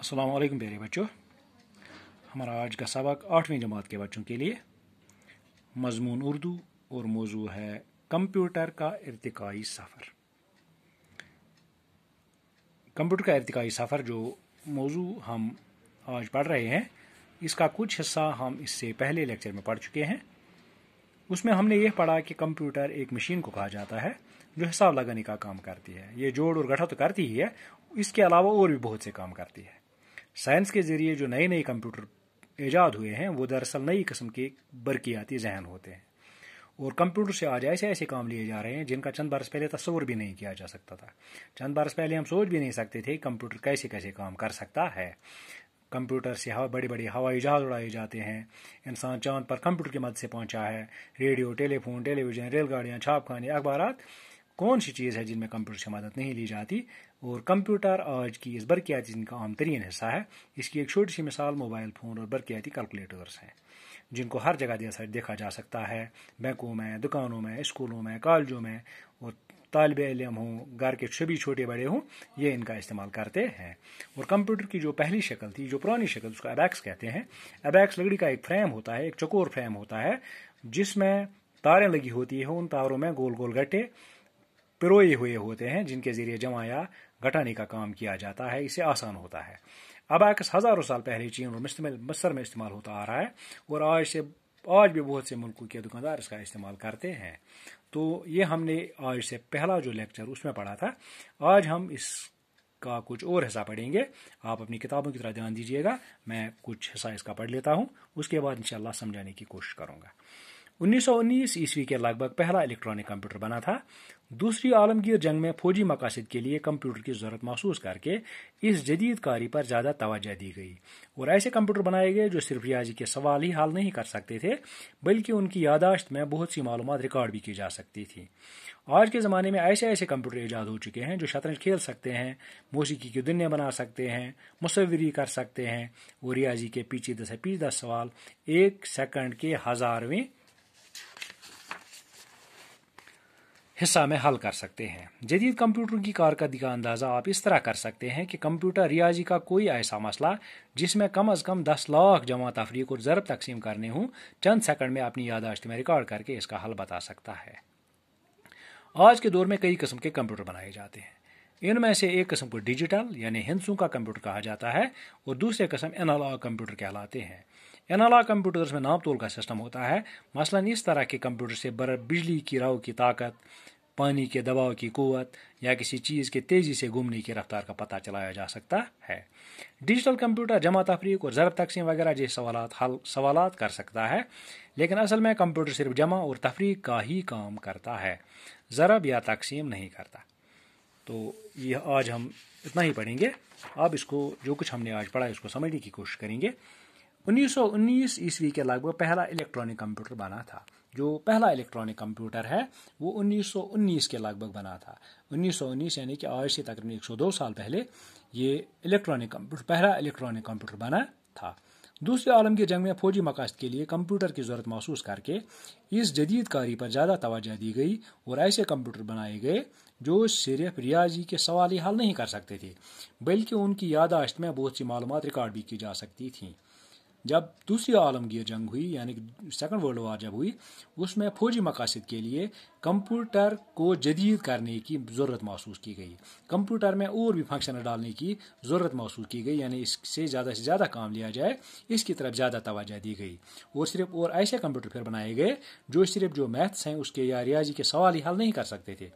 असलम प्यारे बच्चों हमारा आज का सबक आठवीं जमात के बच्चों के लिए मजमून उर्दू और मौजू है कंप्यूटर का इरतकाई सफ़र कंप्यूटर का इरतकाई सफ़र जो मौजू हम आज पढ़ रहे हैं इसका कुछ हिस्सा हम इससे पहले लेक्चर में पढ़ चुके हैं उसमें हमने यह पढ़ा कि कंप्यूटर एक मशीन को कहा जाता है जो हिसाब लगाने का काम करती है ये जोड़ और गठा तो करती ही है इसके अलावा और भी बहुत से काम करती है साइंस के ज़रिए जो नए नए कंप्यूटर ईजाद हुए हैं वो दरअसल नई किस्म के बरकियाती जहन होते हैं और कंप्यूटर से आज ऐसे ऐसे काम लिए जा रहे हैं जिनका चंद बरस पहले तस्वर भी नहीं किया जा सकता था चंद बरस पहले हम सोच भी नहीं सकते थे कंप्यूटर कैसे कैसे काम कर सकता है कंप्यूटर से हवा बड़े बड़े हवाई जहाज उड़ाए जाते हैं इंसान चांद पर कंप्यूटर की मदद से पहुंचा है रेडियो टेलीफोन टेलीविज़न रेलगाड़ियाँ छापखाने अखबार कौन सी चीज़ है जिनमें कंप्यूटर से मदद नहीं ली जाती और कंप्यूटर आज की इस बरकियाती जिनका आम तरीन हिस्सा है इसकी एक छोटी सी मिसाल मोबाइल फ़ोन और बरकियाती कैलकुलेटर्स हैं जिनको हर जगह देखा जा सकता है बैंकों में दुकानों में स्कूलों में कॉलेजों में और तालब इलम हों घर के सभी छोटे बड़े हों ये इनका इस्तेमाल करते हैं और कंप्यूटर की जो पहली शक्ल थी जो पुरानी शक्ल उसको एबैक्स कहते हैं एबैक्स लकड़ी का एक फ्रेम होता है एक चकोर फ्रेम होता है जिसमें तारें लगी होती हैं उन तारों में गोल गोल गट्टे पिरोए हुए होते हैं जिनके जरिए जमा या घटाने का काम किया जाता है इसे आसान होता है अबैक्स हज़ारों साल पहले चीन और मुस्तमिल मिस्र में इस्तेमाल होता आ रहा है और आज से आज भी बहुत से मुल्कों के दुकानदार इसका इस्तेमाल करते हैं तो ये हमने आज से पहला जो लेक्चर उसमें पढ़ा था आज हम इसका कुछ और हिस्सा पढ़ेंगे आप अपनी किताबों की तरह ध्यान दीजिएगा मैं कुछ हिस्सा इसका पढ़ लेता हूँ उसके बाद इंशाल्लाह समझाने की कोशिश करूँगा उन्नीस ईस्वी के लगभग पहला इलेक्ट्रॉनिक कंप्यूटर बना था दूसरी आलमगीर जंग में फौजी मकासद के लिए कंप्यूटर की जरूरत महसूस करके इस जदीद कारी पर ज़्यादा तोजह दी गई और ऐसे कंप्यूटर बनाए गए जो सिर्फ रियाजी के सवाल ही हल नहीं कर सकते थे बल्कि उनकी यादाश्त में बहुत सी मालूम रिकॉर्ड भी की जा सकती थी आज के ज़माने में ऐसे ऐसे कंप्यूटर ईजाद हो चुके हैं जो शतरंज खेल सकते हैं मौसीकी की दुनिया बना सकते हैं मुसविरी कर सकते हैं और रियाजी के पीछे दस पीछे दस सवाल एक सेकंड के हज़ारवें हिस्सा में हल कर सकते हैं जदीद कंप्यूटर की कारकर्दगी का अंदाज़ा आप इस तरह कर सकते हैं कि कंप्यूटर रियाजी का कोई ऐसा मसला जिसमें कम अज़ कम दस लाख जमा तफरी और ज़रब तकसीम करने हूं चंद सेकंड में अपनी यादाश्त में रिकॉर्ड करके इसका हल बता सकता है आज के दौर में कई किस्म के कंप्यूटर बनाए जाते हैं इनमें से एक किस्म को डिजिटल यानी हिंसू का कंप्यूटर कहा जाता है और दूसरे किस्म एनालॉग कंप्यूटर कहलाते हैं एनालॉग कंप्यूटर्स में तोल का सिस्टम होता है मसलन इस तरह के कंप्यूटर से बिजली की राव की ताकत पानी के दबाव की कुत या किसी चीज़ के तेज़ी से घूमने की रफ्तार का पता चलाया जा सकता है डिजिटल कंप्यूटर जमा तफरीक और ज़रब तकसीम वगैरह जैसे सवाल हल सवाल कर सकता है लेकिन असल में कंप्यूटर सिर्फ जमा और तफरीक का ही काम करता है ज़रब या तकसीम नहीं करता तो यह आज हम इतना ही पढ़ेंगे अब इसको जो कुछ हमने आज पढ़ा इसको समझने की कोशिश करेंगे 1919 ईस्वी के लगभग पहला इलेक्ट्रॉनिक कंप्यूटर बना था जो पहला इलेक्ट्रॉनिक कंप्यूटर है वो 1919 के लगभग बना था 1919 यानी कि आज से तकरीबन 102 साल पहले ये इलेक्ट्रॉनिक कंप्यूटर पहला इलेक्ट्रॉनिक कंप्यूटर बना था दूसरे आलम की जंग में फौजी मकासद के लिए कंप्यूटर की ज़रूरत महसूस करके इस जदीद कारी पर ज़्यादा तोज्जह दी गई और ऐसे कंप्यूटर बनाए गए जो सिर्फ रियाजी के सवाल ही हल नहीं कर सकते थे बल्कि उनकी यादाश्त में बहुत सी मालूम रिकॉर्ड भी की जा सकती थी जब दूसरी आलमगीर जंग हुई यानी कि सेकेंड वर्ल्ड वार जब हुई उसमें फौजी मकासद के लिए कंप्यूटर को जदीद करने की ज़रूरत महसूस की गई कंप्यूटर में और भी फंक्शन डालने की ज़रूरत महसूस की गई यानी इससे ज़्यादा से ज़्यादा काम लिया जाए इसकी तरफ ज़्यादा तोजह दी गई और सिर्फ और ऐसे कंप्यूटर फिर बनाए गए जो सिर्फ जो मैथ्स हैं उसके या रियाजी के सवाल ही हल नहीं कर सकते थे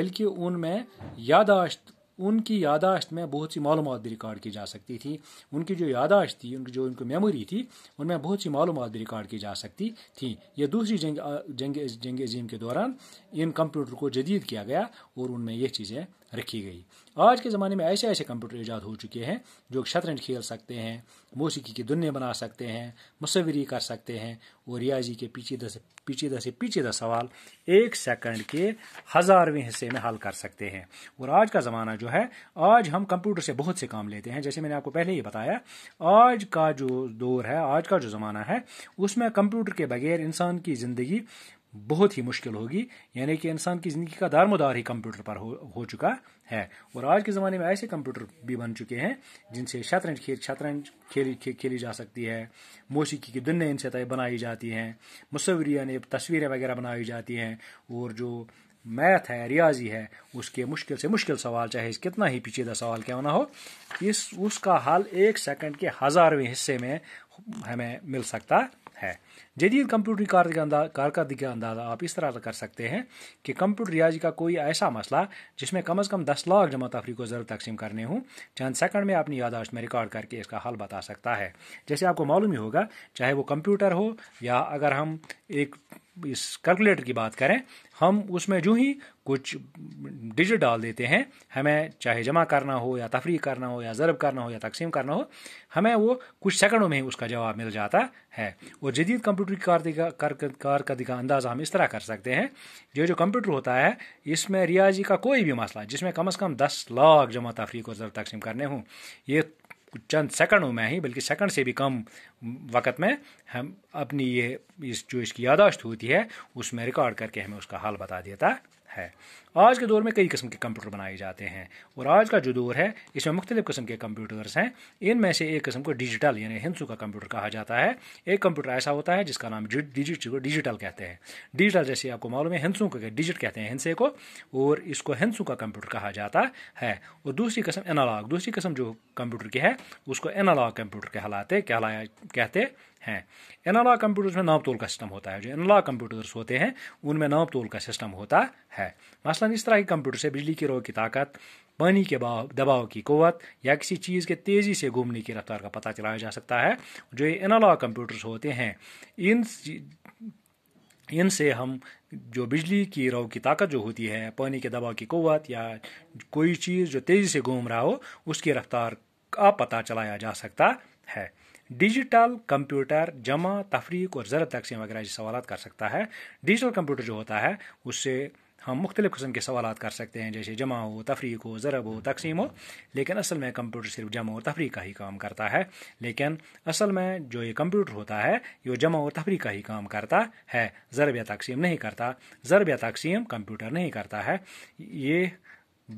बल्कि उनमें यादाश्त उनकी यादाश्त में बहुत सी मालूम भी रिकॉर्ड की जा सकती थी उनकी जो यादाश्त थी उनकी जो उनकी मेमोरी थी उनमें बहुत सी मालूम भी रिकॉर्ड की जा सकती थी यह दूसरी जंग जंग जंग अजीम के दौरान इन कंप्यूटर को जदीद किया गया और उनमें यह चीज़ें रखी गई आज के ज़माने में ऐसे ऐसे कंप्यूटर ईजाद हो चुके हैं जो शतरंज खेल सकते हैं मौसीकी की दुनिया बना सकते हैं मुसविरी कर सकते हैं और रियाजी के पीचीदा से पीचीदा से पीचीदा सवाल एक सेकंड के हज़ारवें हिस्से में हल कर सकते हैं और आज का ज़माना जो है आज हम कंप्यूटर से बहुत से काम लेते हैं जैसे मैंने आपको पहले ही बताया आज का जो दौर है आज का जो ज़माना है उसमें कंप्यूटर के बगैर इंसान की ज़िंदगी बहुत ही मुश्किल होगी यानी कि इंसान की ज़िंदगी का दारमदार ही कंप्यूटर पर हो, हो चुका है और आज के ज़माने में ऐसे कंप्यूटर भी बन चुके हैं जिनसे शतरंज खेल शतरंज खेली खे, खेली जा सकती है मौसीकी की दुनिया इनसे तय बनाई जाती हैं मसवरी यानी तस्वीरें वगैरह बनाई जाती हैं और जो मैथ है रियाजी है उसके मुश्किल से मुश्किल सवाल चाहे कितना ही पेचीदा सवाल क्यों ना हो इस उसका हल एक सेकंड के हज़ारवें हिस्से में हमें मिल सकता है जदीद कंप्यूटर कारकर्दगी का अंदाज़ा आप इस तरह कर सकते हैं कि कंप्यूटर रियाजी का कोई ऐसा मसला जिसमें कम अज़ कम दस लाख जमा तफरी को ज़रूर तकसीम करने हूँ चंद सेकंड में अपनी यादाश्त में रिकॉर्ड करके इसका हल बता सकता है जैसे आपको मालूम ही होगा चाहे वो कंप्यूटर हो या अगर हम एक इस कैलकुलेटर की बात करें हम उसमें जो ही कुछ डिजिट डाल देते हैं हमें चाहे जमा करना हो या तफरी करना हो या ज़रब करना हो या तकसीम करना हो हमें वो कुछ सेकंडों में ही उसका जवाब मिल जाता है और जदीद कंप्यूटर की कार दिखा कार, का दिखा अंदाज़ा हम इस तरह कर सकते हैं जो जो कंप्यूटर होता है इसमें रियाजी का कोई भी मसला जिसमें कम अज़ कम दस लाख जमा तफरी को जरूर तकसीम करने हों ये चंद सेकंडों में ही बल्कि सेकंड से भी कम वक्त में हम अपनी ये इस जो इसकी यादाश्त होती है उसमें रिकॉर्ड करके हमें उसका हाल बता देता है आज के दौर में कई किस्म के कंप्यूटर बनाए जाते हैं और आज का जो दौर है इसमें मुख्तलिफ़ किस्म के कंप्यूटर्स हैं इनमें से एक किस्म को डिजिटल यानी हिंसू का कंप्यूटर कहा जाता है एक कंप्यूटर ऐसा होता है जिसका नाम डिजिट को डिजिटल कहते हैं डिजिटल जैसे आपको मालूम है हिंसू को डिजिट कहते हैं हिंसे को और इसको हिंसू का कंप्यूटर कहा जाता है और दूसरी किस्म एनालॉग दूसरी किस्म जो कंप्यूटर की है उसको एनालॉग कंप्यूटर कहलाते कहलाया कहते हैं एनालॉग कंप्यूटर्स में नाप तोल का सिस्टम होता है जो एनालॉग कंप्यूटर्स होते हैं उनमें नाप तोल का सिस्टम होता है मसलन इस तरह के कंप्यूटर से बिजली की रो की ताकत पानी के दबाव की कुत या किसी चीज़ के तेज़ी से घूमने की रफ्तार का पता चलाया जा सकता है जो ये एनालॉग कंप्यूटर्स होते हैं इन इनसे हम जो बिजली की रव की ताकत जो होती है पानी के दबाव की क़वत या कोई चीज़ जो तेज़ी से घूम रहा हो उसकी रफ्तार का पता चलाया जा सकता है डिजिटल कंप्यूटर जमा तफरीक और जरा तकसीम वगैरह जैसे सवाल कर सकता है डिजिटल कंप्यूटर जो होता है उससे हम मुख्तलिफ़ किस्म के सवाल कर सकते हैं जैसे जमा हो तफरीक हो ज़रब हो तकसीम हो लेकिन असल में कंप्यूटर सिर्फ जमा और तफरी का ही काम करता है लेकिन असल में जो ये कंप्यूटर होता है ये जमा और तफरी का ही काम करता है ज़रब या तकसीम नहीं करता ज़रब या तकसीम कंप्यूटर नहीं करता है ये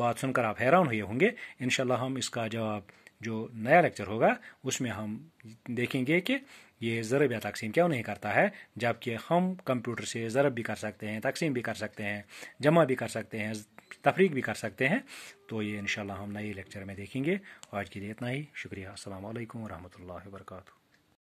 बात सुनकर आप हैरान हुए होंगे इन हम इसका जवाब जो नया लेक्चर होगा उसमें हम देखेंगे कि ये ज़रब या तकसीम क्यों नहीं करता है जबकि हम कंप्यूटर से ज़रब भी कर सकते हैं तकसीम भी कर सकते हैं जमा भी कर सकते हैं तफरीक भी कर सकते हैं तो ये इन हम नए लेक्चर में देखेंगे आज के लिए इतना ही शुक्रिया असल वरहमल वर्का